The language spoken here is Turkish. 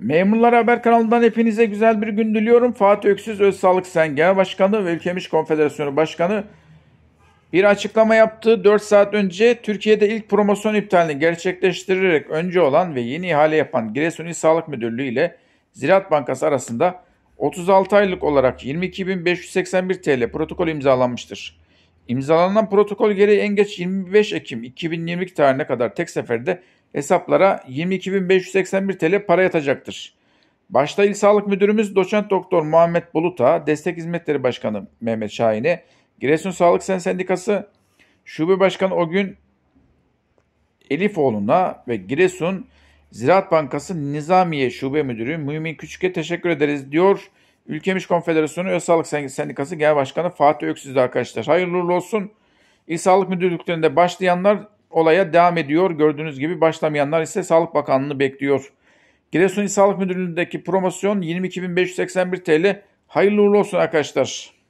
Memurlar Haber kanalından hepinize güzel bir gün diliyorum. Fatih Öksüz Öz Sağlık Sen Genel Başkanı ve Ülkemiz Konfederasyonu Başkanı bir açıklama yaptı. 4 saat önce Türkiye'de ilk promosyon iptalini gerçekleştirerek önce olan ve yeni ihale yapan Giresun İl Sağlık Müdürlüğü ile Ziraat Bankası arasında 36 aylık olarak 22.581 TL protokol imzalanmıştır. İmzalanan protokol gereği en geç 25 Ekim 2022 tarihine kadar tek seferde hesaplara 22.581 TL para yatacaktır. Başta İl Sağlık Müdürümüz Doçent Doktor Muhammed Buluta, Destek Hizmetleri Başkanı Mehmet Şahin'e, Giresun Sağlık Sen Sendikası Şube Başkanı o gün Elifoğlu'na ve Giresun Ziraat Bankası Nizamiye Şube Müdürü Mümin Küçük'e teşekkür ederiz diyor. Ülkemiş Konfederasyonu Öz Sağlık Sendikası Genel Başkanı Fatih Öksüz arkadaşlar. Hayırlı olsun. İl Sağlık Müdürlüklerinde başlayanlar olaya devam ediyor. Gördüğünüz gibi başlamayanlar ise Sağlık Bakanlığı bekliyor. Giresun İl Sağlık Müdürlüğü'ndeki promosyon 22.581 TL. Hayırlı uğurlu olsun arkadaşlar.